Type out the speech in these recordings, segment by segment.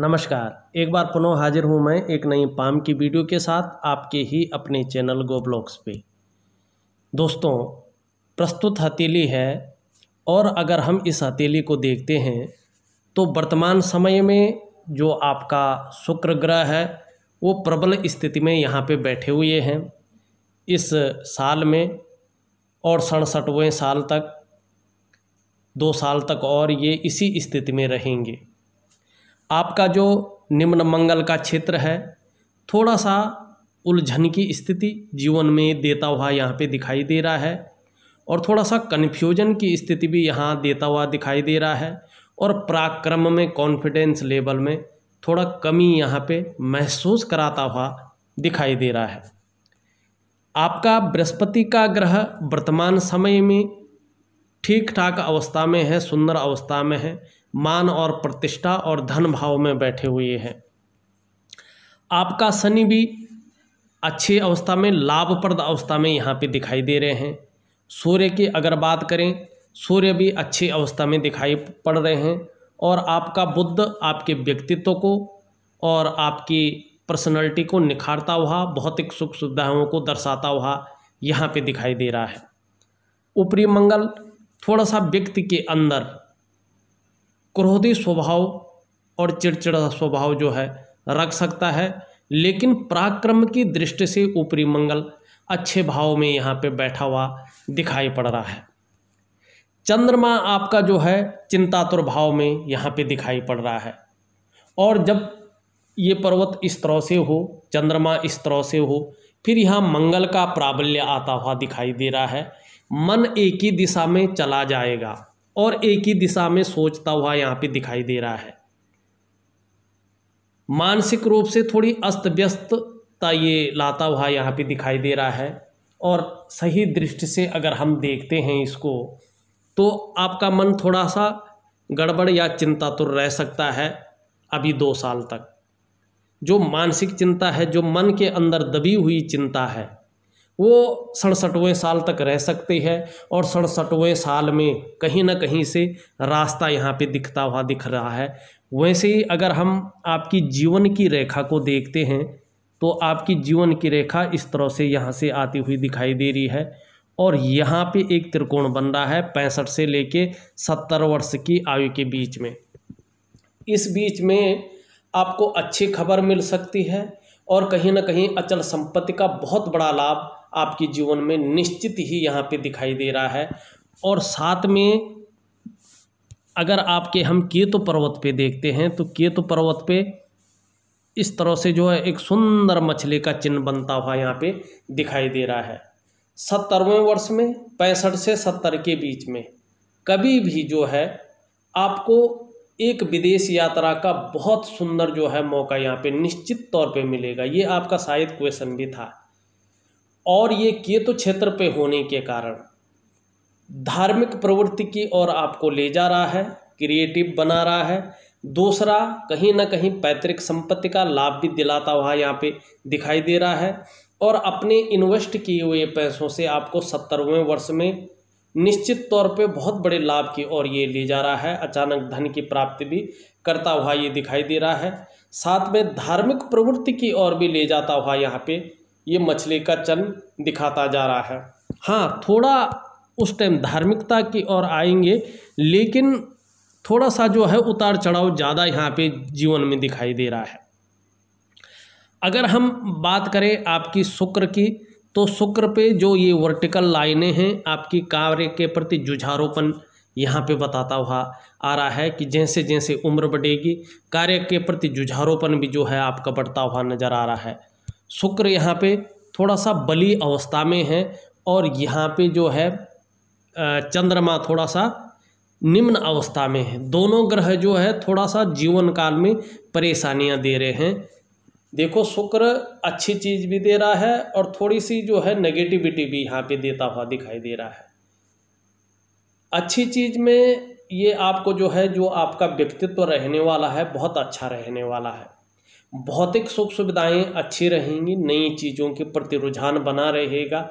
नमस्कार एक बार पुनः हाजिर हूँ मैं एक नई पाम की वीडियो के साथ आपके ही अपने चैनल गो ब्लॉग्स पे दोस्तों प्रस्तुत हथेली है और अगर हम इस हथेली को देखते हैं तो वर्तमान समय में जो आपका शुक्र ग्रह है वो प्रबल स्थिति में यहाँ पे बैठे हुए हैं इस साल में और सड़सठवें साल तक दो साल तक और ये इसी स्थिति में रहेंगे आपका जो निम्न मंगल का क्षेत्र है थोड़ा सा उलझन की स्थिति जीवन में देता हुआ यहाँ पे दिखाई दे रहा है और थोड़ा सा कन्फ्यूजन की स्थिति भी यहाँ देता हुआ दिखाई दे रहा है और पराक्रम में कॉन्फिडेंस लेवल में थोड़ा कमी यहाँ पे महसूस कराता हुआ दिखाई दे रहा है आपका बृहस्पति का ग्रह वर्तमान समय में ठीक ठाक अवस्था में है सुंदर अवस्था में है मान और प्रतिष्ठा और धन भाव में बैठे हुए हैं आपका शनि भी अच्छी अवस्था में लाभप्रद अवस्था में यहाँ पे दिखाई दे रहे हैं सूर्य की अगर बात करें सूर्य भी अच्छी अवस्था में दिखाई पड़ रहे हैं और आपका बुद्ध आपके व्यक्तित्व को और आपकी पर्सनैलिटी को निखारता हुआ भौतिक सुख सुविधाओं को दर्शाता हुआ यहाँ पे दिखाई दे रहा है ऊपरी मंगल थोड़ा सा व्यक्ति के अंदर क्रोधी स्वभाव और चिड़चिड़ा स्वभाव जो है रख सकता है लेकिन पराक्रम की दृष्टि से ऊपरी मंगल अच्छे भाव में यहाँ पे बैठा हुआ दिखाई पड़ रहा है चंद्रमा आपका जो है चिंतातुर भाव में यहाँ पे दिखाई पड़ रहा है और जब ये पर्वत इस तरह से हो चंद्रमा इस तरह से हो फिर यहाँ मंगल का प्राबल्य आता हुआ दिखाई दे रहा है मन एक ही दिशा में चला जाएगा और एक ही दिशा में सोचता हुआ यहाँ पे दिखाई दे रहा है मानसिक रूप से थोड़ी अस्त व्यस्तता ये लाता हुआ यहाँ पे दिखाई दे रहा है और सही दृष्टि से अगर हम देखते हैं इसको तो आपका मन थोड़ा सा गड़बड़ या चिंतातुर रह सकता है अभी दो साल तक जो मानसिक चिंता है जो मन के अंदर दबी हुई चिंता है वो सड़सठवें साल तक रह सकते हैं और सड़सठवें साल में कहीं ना कहीं से रास्ता यहाँ पे दिखता हुआ दिख रहा है वैसे ही अगर हम आपकी जीवन की रेखा को देखते हैं तो आपकी जीवन की रेखा इस तरह से यहाँ से आती हुई दिखाई दे रही है और यहाँ पे एक त्रिकोण बन रहा है पैंसठ से लेके सत्तर वर्ष की आयु के बीच में इस बीच में आपको अच्छी खबर मिल सकती है और कहीं ना कहीं अचल संपत्ति का बहुत बड़ा लाभ आपके जीवन में निश्चित ही यहाँ पे दिखाई दे रहा है और साथ में अगर आपके हम केतु पर्वत पे देखते हैं तो केतु पर्वत पे इस तरह से जो है एक सुंदर मछली का चिन्ह बनता हुआ यहाँ पे दिखाई दे रहा है सत्तरवें वर्ष में पैंसठ से सत्तर के बीच में कभी भी जो है आपको एक विदेश यात्रा का बहुत सुंदर जो है मौका यहाँ पे निश्चित तौर पे मिलेगा ये आपका शायद क्वेश्चन भी था और ये केतु तो क्षेत्र पे होने के कारण धार्मिक प्रवृत्ति की ओर आपको ले जा रहा है क्रिएटिव बना रहा है दूसरा कहीं ना कहीं पैतृक संपत्ति का लाभ भी दिलाता हुआ यहाँ पे दिखाई दे रहा है और अपने इन्वेस्ट किए हुए पैसों से आपको सत्तरवें वर्ष में निश्चित तौर पे बहुत बड़े लाभ की ओर ये ले जा रहा है अचानक धन की प्राप्ति भी करता हुआ ये दिखाई दे रहा है साथ में धार्मिक प्रवृत्ति की ओर भी ले जाता हुआ यहाँ पे ये मछली का चन दिखाता जा रहा है हाँ थोड़ा उस टाइम धार्मिकता की ओर आएंगे लेकिन थोड़ा सा जो है उतार चढ़ाव ज़्यादा यहाँ पे जीवन में दिखाई दे रहा है अगर हम बात करें आपकी शुक्र की तो शुक्र पे जो ये वर्टिकल लाइनें हैं आपकी कार्य के प्रति जुझारोपन यहाँ पे बताता हुआ आ रहा है कि जैसे जैसे उम्र बढ़ेगी कार्य के प्रति जुझारोपन भी जो है आपका बढ़ता हुआ नज़र आ रहा है शुक्र यहाँ पे थोड़ा सा बली अवस्था में है और यहाँ पे जो है चंद्रमा थोड़ा सा निम्न अवस्था में है दोनों ग्रह जो है थोड़ा सा जीवन काल में परेशानियां दे रहे हैं देखो शुक्र अच्छी चीज़ भी दे रहा है और थोड़ी सी जो है नेगेटिविटी भी यहाँ पे देता हुआ दिखाई दे रहा है अच्छी चीज़ में ये आपको जो है जो आपका व्यक्तित्व रहने वाला है बहुत अच्छा रहने वाला है भौतिक सुख सुविधाएं अच्छी रहेंगी नई चीज़ों के प्रति रुझान बना रहेगा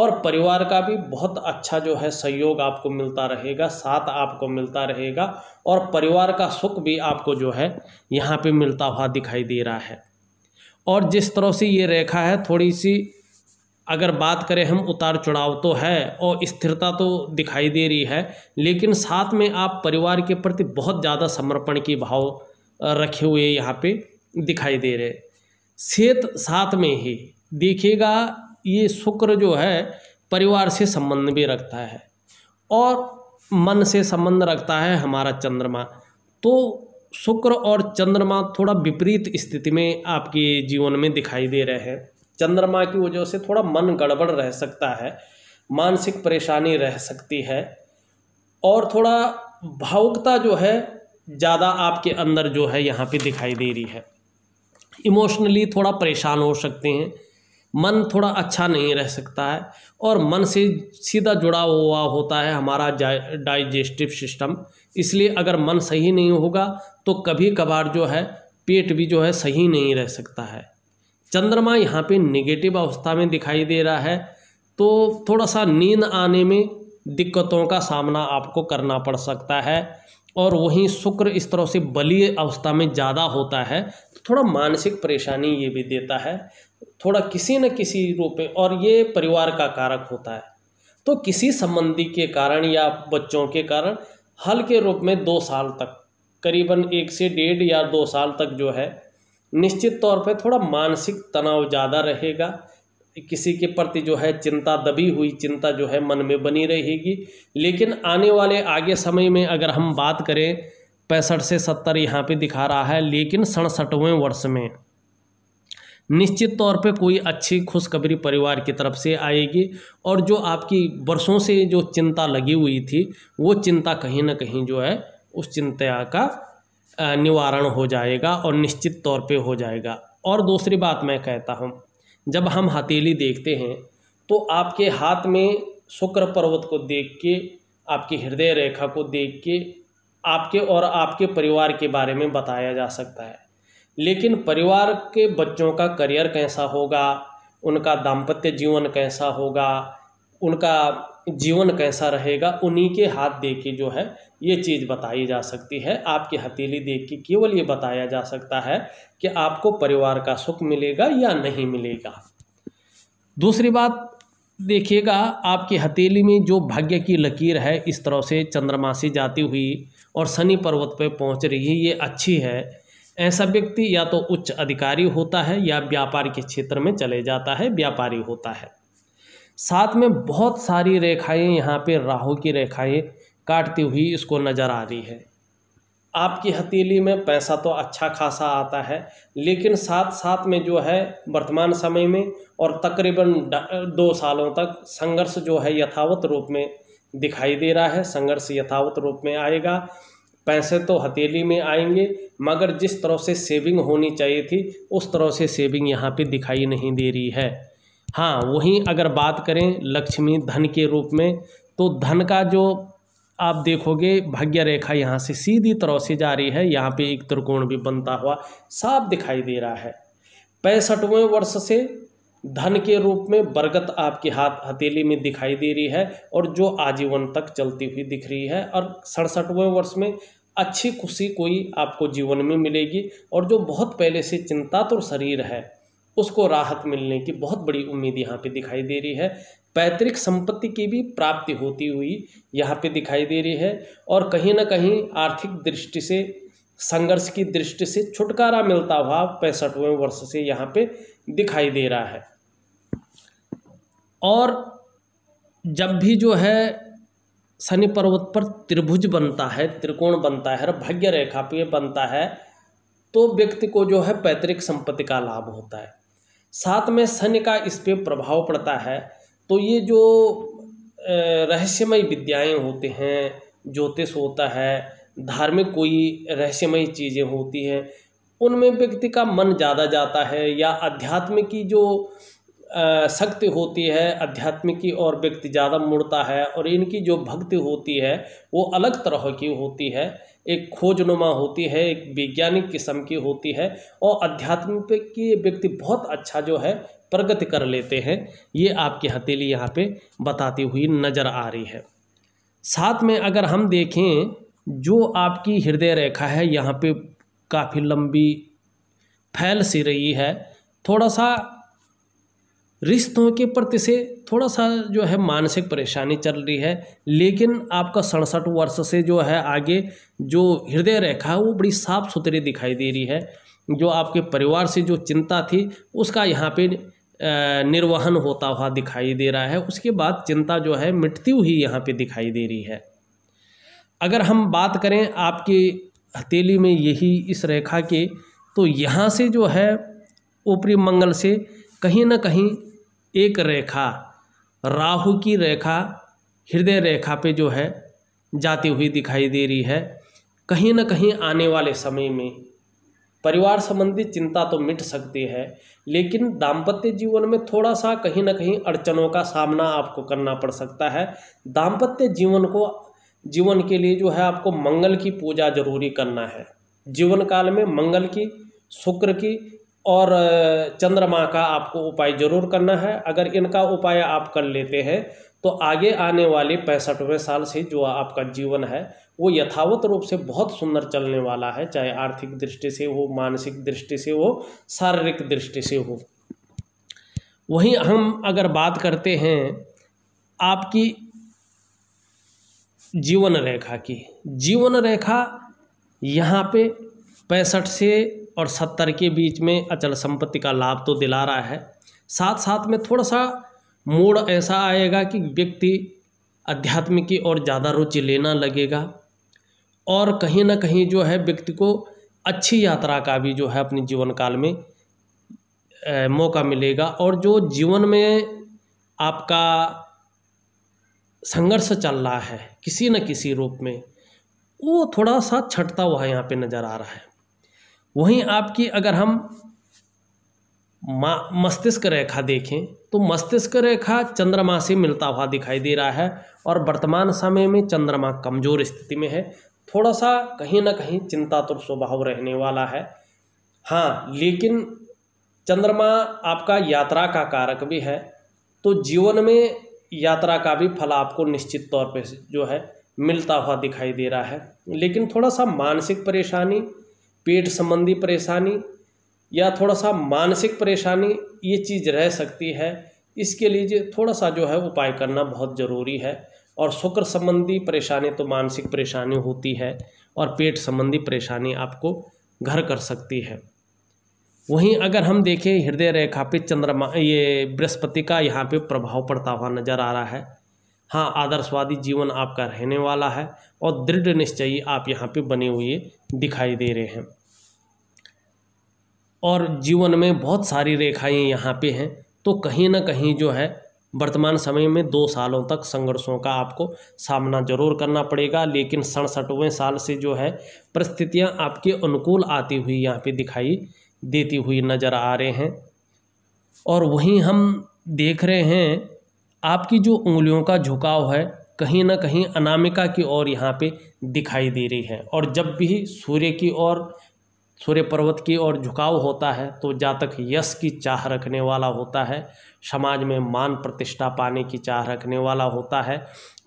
और परिवार का भी बहुत अच्छा जो है सहयोग आपको मिलता रहेगा साथ आपको मिलता रहेगा और परिवार का सुख भी आपको जो है यहाँ पे मिलता हुआ दिखाई दे रहा है और जिस तरह से ये रेखा है थोड़ी सी अगर बात करें हम उतार चढ़ाव तो है और स्थिरता तो दिखाई दे रही है लेकिन साथ में आप परिवार के प्रति बहुत ज़्यादा समर्पण की भाव रखे हुए यहाँ पर दिखाई दे रहे सेत साथ में ही देखिएगा ये शुक्र जो है परिवार से संबंध भी रखता है और मन से संबंध रखता है हमारा चंद्रमा तो शुक्र और चंद्रमा थोड़ा विपरीत स्थिति में आपके जीवन में दिखाई दे रहे हैं चंद्रमा की वजह से थोड़ा मन गड़बड़ रह सकता है मानसिक परेशानी रह सकती है और थोड़ा भावुकता जो है ज़्यादा आपके अंदर जो है यहाँ पे दिखाई दे रही है इमोशनली थोड़ा परेशान हो सकते हैं मन थोड़ा अच्छा नहीं रह सकता है और मन से सीधा जुड़ा हुआ होता है हमारा डाइजेस्टिव सिस्टम इसलिए अगर मन सही नहीं होगा तो कभी कभार जो है पेट भी जो है सही नहीं रह सकता है चंद्रमा यहाँ पे निगेटिव अवस्था में दिखाई दे रहा है तो थोड़ा सा नींद आने में दिक्कतों का सामना आपको करना पड़ सकता है और वहीं शुक्र इस तरह से बलीय अवस्था में ज़्यादा होता है तो थोड़ा मानसिक परेशानी ये भी देता है थोड़ा किसी न किसी रूप में और ये परिवार का कारक होता है तो किसी संबंधी के कारण या बच्चों के कारण हल के रूप में दो साल तक करीबन एक से डेढ़ या दो साल तक जो है निश्चित तौर पे थोड़ा मानसिक तनाव ज़्यादा रहेगा किसी के प्रति जो है चिंता दबी हुई चिंता जो है मन में बनी रहेगी लेकिन आने वाले आगे समय में अगर हम बात करें पैंसठ से सत्तर यहाँ पे दिखा रहा है लेकिन सड़सठवें वर्ष में निश्चित तौर पे कोई अच्छी खुशखबरी परिवार की तरफ से आएगी और जो आपकी वर्षों से जो चिंता लगी हुई थी वो चिंता कहीं ना कहीं जो है उस चिंता का निवारण हो जाएगा और निश्चित तौर पे हो जाएगा और दूसरी बात मैं कहता हूँ जब हम हथेली देखते हैं तो आपके हाथ में शुक्र पर्वत को देख के आपकी हृदय रेखा को देख के आपके और आपके परिवार के बारे में बताया जा सकता है लेकिन परिवार के बच्चों का करियर कैसा होगा उनका दाम्पत्य जीवन कैसा होगा उनका जीवन कैसा रहेगा उन्हीं के हाथ देख के जो है ये चीज़ बताई जा सकती है आपकी हथेली देख के केवल ये बताया जा सकता है कि आपको परिवार का सुख मिलेगा या नहीं मिलेगा दूसरी बात देखिएगा आपकी हथेली में जो भाग्य की लकीर है इस तरह से चंद्रमा से जाती हुई और शनि पर्वत पर पहुंच रही है ये अच्छी है ऐसा व्यक्ति या तो उच्च अधिकारी होता है या व्यापार के क्षेत्र में चले जाता है व्यापारी होता है साथ में बहुत सारी रेखाएं यहाँ पे राहु की रेखाएं काटती हुई इसको नज़र आ रही है आपकी हथेली में पैसा तो अच्छा खासा आता है लेकिन साथ साथ में जो है वर्तमान समय में और तकरीबन दो सालों तक संघर्ष जो है यथावत रूप में दिखाई दे रहा है संघर्ष यथावत रूप में आएगा पैसे तो हथेली में आएंगे मगर जिस तरह से सेविंग होनी चाहिए थी उस तरह से सेविंग यहाँ पे दिखाई नहीं दे रही है हाँ वहीं अगर बात करें लक्ष्मी धन के रूप में तो धन का जो आप देखोगे भाग्य रेखा यहाँ से सीधी तरह से जा रही है यहाँ पे एक त्रिकोण भी बनता हुआ साफ दिखाई दे रहा है पैंसठवें वर्ष से धन के रूप में बरगद आपके हाथ हथेली में दिखाई दे रही है और जो आजीवन तक चलती हुई दिख रही है और सड़सठवें वर्ष में अच्छी खुशी कोई आपको जीवन में मिलेगी और जो बहुत पहले से चिंतातुर शरीर है उसको राहत मिलने की बहुत बड़ी उम्मीद यहाँ पे दिखाई दे रही है पैतृक संपत्ति की भी प्राप्ति होती हुई यहाँ पे दिखाई दे रही है और कहीं ना कहीं आर्थिक दृष्टि से संघर्ष की दृष्टि से छुटकारा मिलता हुआ पैंसठवें वर्ष से यहाँ पे दिखाई दे रहा है और जब भी जो है शनि पर्वत पर त्रिभुज बनता है त्रिकोण बनता है भाग्य रेखा पे बनता है तो व्यक्ति को जो है पैतृक संपत्ति का लाभ होता है साथ में शनि का इस पर प्रभाव पड़ता है तो ये जो रहस्यमय विद्याएं होते हैं ज्योतिष होता है धार्मिक कोई रहस्यमय चीज़ें होती हैं उनमें व्यक्ति का मन ज़्यादा जाता है या अध्यात्म की जो शक्ति होती है आध्यात्मिक की और व्यक्ति ज़्यादा मुड़ता है और इनकी जो भक्ति होती है वो अलग तरह की होती है एक खोजनुमा होती है एक वैज्ञानिक किस्म की होती है और अध्यात्मिक की व्यक्ति बहुत अच्छा जो है प्रगति कर लेते हैं ये आपकी हथेली यहाँ पे बताती हुई नज़र आ रही है साथ में अगर हम देखें जो आपकी हृदय रेखा है यहाँ पे काफ़ी लंबी फैल सी रही है थोड़ा सा रिश्तों के प्रति से थोड़ा सा जो है मानसिक परेशानी चल रही है लेकिन आपका सड़सठ वर्ष से जो है आगे जो हृदय रेखा है वो बड़ी साफ सुथरी दिखाई दे रही है जो आपके परिवार से जो चिंता थी उसका यहाँ पे निर्वहन होता हुआ दिखाई दे रहा है उसके बाद चिंता जो है मिटती हुई यहाँ पे दिखाई दे रही है अगर हम बात करें आपकी हथेली में यही इस रेखा के तो यहाँ से जो है ऊपरी मंगल से कहीं ना कहीं एक रेखा राहु की रेखा हृदय रेखा पे जो है जाती हुई दिखाई दे रही है कहीं ना कहीं आने वाले समय में परिवार संबंधी चिंता तो मिट सकती है लेकिन दाम्पत्य जीवन में थोड़ा सा कहीं ना कहीं अड़चनों का सामना आपको करना पड़ सकता है दाम्पत्य जीवन को जीवन के लिए जो है आपको मंगल की पूजा जरूरी करना है जीवन काल में मंगल की शुक्र की और चंद्रमा का आपको उपाय जरूर करना है अगर इनका उपाय आप कर लेते हैं तो आगे आने वाले पैंसठवें साल से जो आपका जीवन है वो यथावत रूप से बहुत सुंदर चलने वाला है चाहे आर्थिक दृष्टि से हो मानसिक दृष्टि से हो शारीरिक दृष्टि से हो वहीं हम अगर बात करते हैं आपकी जीवन रेखा की जीवन रेखा यहाँ पे पैंसठ से और सत्तर के बीच में अचल संपत्ति का लाभ तो दिला रहा है साथ साथ में थोड़ा सा मोड़ ऐसा आएगा कि व्यक्ति अध्यात्म की और ज़्यादा रुचि लेना लगेगा और कहीं ना कहीं जो है व्यक्ति को अच्छी यात्रा का भी जो है अपने जीवन काल में ए, मौका मिलेगा और जो जीवन में आपका संघर्ष चल रहा है किसी न किसी रूप में वो थोड़ा सा छटता हुआ यहाँ पे नज़र आ रहा है वहीं आपकी अगर हम मस्तिष्क रेखा देखें तो मस्तिष्क रेखा चंद्रमा से मिलता हुआ दिखाई दे रहा है और वर्तमान समय में चंद्रमा कमज़ोर स्थिति में है थोड़ा सा कहीं ना कहीं चिंता तो स्वभाव रहने वाला है हाँ लेकिन चंद्रमा आपका यात्रा का कारक भी है तो जीवन में यात्रा का भी फल आपको निश्चित तौर पे जो है मिलता हुआ दिखाई दे रहा है लेकिन थोड़ा सा मानसिक परेशानी पेट संबंधी परेशानी या थोड़ा सा मानसिक परेशानी ये चीज़ रह सकती है इसके लिए थोड़ा सा जो है उपाय करना बहुत ज़रूरी है और शुक्र संबंधी परेशानी तो मानसिक परेशानी होती है और पेट संबंधी परेशानी आपको घर कर सकती है वहीं अगर हम देखें हृदय रेखा पे चंद्रमा ये बृहस्पति का यहाँ पे प्रभाव पड़ता हुआ नज़र आ रहा है हाँ आदर्शवादी जीवन आपका रहने वाला है और दृढ़ निश्चयी आप यहाँ पे बने हुए दिखाई दे रहे हैं और जीवन में बहुत सारी रेखाएँ यहाँ पे हैं तो कहीं ना कहीं जो है वर्तमान समय में दो सालों तक संघर्षों का आपको सामना जरूर करना पड़ेगा लेकिन सड़सठवें साल से जो है परिस्थितियाँ आपके अनुकूल आती हुई यहाँ पे दिखाई देती हुई नज़र आ रहे हैं और वहीं हम देख रहे हैं आपकी जो उंगलियों का झुकाव है कहीं ना कहीं अनामिका की ओर यहाँ पे दिखाई दे रही है और जब भी सूर्य की ओर सूर्य पर्वत की ओर झुकाव होता है तो जातक यश की चाह रखने वाला होता है समाज में मान प्रतिष्ठा पाने की चाह रखने वाला होता है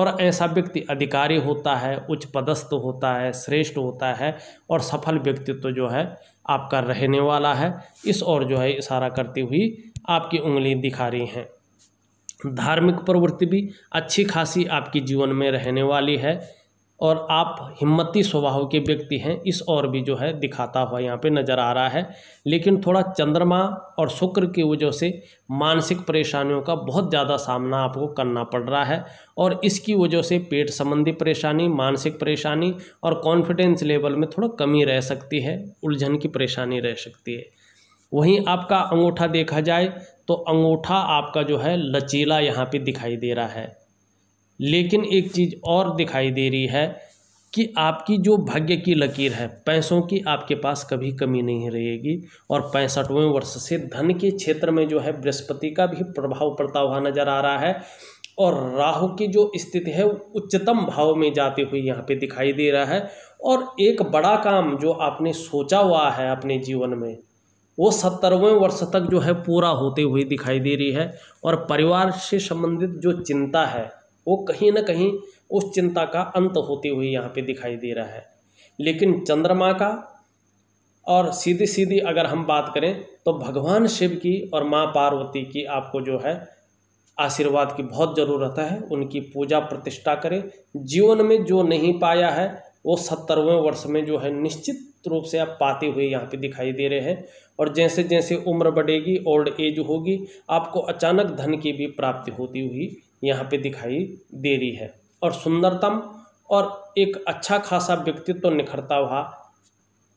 और ऐसा व्यक्ति अधिकारी होता है उच्च पदस्थ होता है श्रेष्ठ होता है और सफल व्यक्तित्व तो जो है आपका रहने वाला है इस ओर जो है इशारा करती हुई आपकी उंगली दिखा रही हैं धार्मिक प्रवृत्ति भी अच्छी खासी आपकी जीवन में रहने वाली है और आप हिम्मती स्वभाव के व्यक्ति हैं इस और भी जो है दिखाता हुआ यहाँ पे नज़र आ रहा है लेकिन थोड़ा चंद्रमा और शुक्र की वजह से मानसिक परेशानियों का बहुत ज़्यादा सामना आपको करना पड़ रहा है और इसकी वजह से पेट संबंधी परेशानी मानसिक परेशानी और कॉन्फिडेंस लेवल में थोड़ा कमी रह सकती है उलझन की परेशानी रह सकती है वहीं आपका अंगूठा देखा जाए तो अंगूठा आपका जो है लचीला यहाँ पर दिखाई दे रहा है लेकिन एक चीज़ और दिखाई दे रही है कि आपकी जो भाग्य की लकीर है पैसों की आपके पास कभी कमी नहीं रहेगी और पैंसठवें वर्ष से धन के क्षेत्र में जो है बृहस्पति का भी प्रभाव पड़ता हुआ नज़र आ रहा है और राहु की जो स्थिति है उच्चतम भाव में जाते हुए यहाँ पे दिखाई दे रहा है और एक बड़ा काम जो आपने सोचा हुआ है अपने जीवन में वो सत्तरवें वर्ष तक जो है पूरा होते हुए दिखाई दे रही है और परिवार से संबंधित जो चिंता है वो कहीं ना कहीं उस चिंता का अंत होते हुए यहाँ पे दिखाई दे रहा है लेकिन चंद्रमा का और सीधी सीधी अगर हम बात करें तो भगवान शिव की और माँ पार्वती की आपको जो है आशीर्वाद की बहुत ज़रूरत है उनकी पूजा प्रतिष्ठा करें जीवन में जो नहीं पाया है वो सत्तरवें वर्ष में जो है निश्चित रूप से आप पाते हुए यहाँ पे दिखाई दे रहे हैं और जैसे जैसे उम्र बढ़ेगी ओल्ड एज होगी आपको अचानक धन की भी प्राप्ति होती हुई यहाँ पे दिखाई दे रही है और सुंदरतम और एक अच्छा खासा व्यक्तित्व तो निखरता हुआ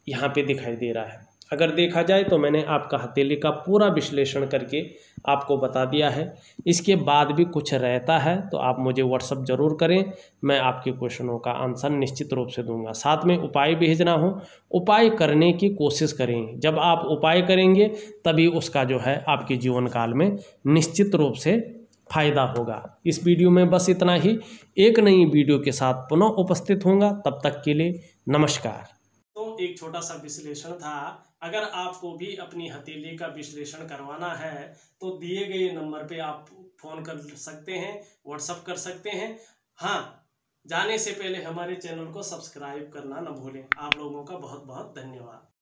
यहाँ पे दिखाई दे रहा है अगर देखा जाए तो मैंने आपका हथेली का पूरा विश्लेषण करके आपको बता दिया है इसके बाद भी कुछ रहता है तो आप मुझे व्हाट्सअप ज़रूर करें मैं आपके क्वेश्चनों का आंसर निश्चित रूप से दूंगा साथ में उपाय भेजना हो उपाय करने की कोशिश करें जब आप उपाय करेंगे तभी उसका जो है आपके जीवन काल में निश्चित रूप से फायदा होगा इस वीडियो में बस इतना ही एक नई वीडियो के साथ पुनः उपस्थित होंगे तब तक के लिए नमस्कार तो एक छोटा सा विश्लेषण था अगर आपको भी अपनी हथेली का विश्लेषण करवाना है तो दिए गए नंबर पे आप फोन कर सकते हैं व्हाट्सअप कर सकते हैं हाँ जाने से पहले हमारे चैनल को सब्सक्राइब करना न भूलें आप लोगों का बहुत बहुत धन्यवाद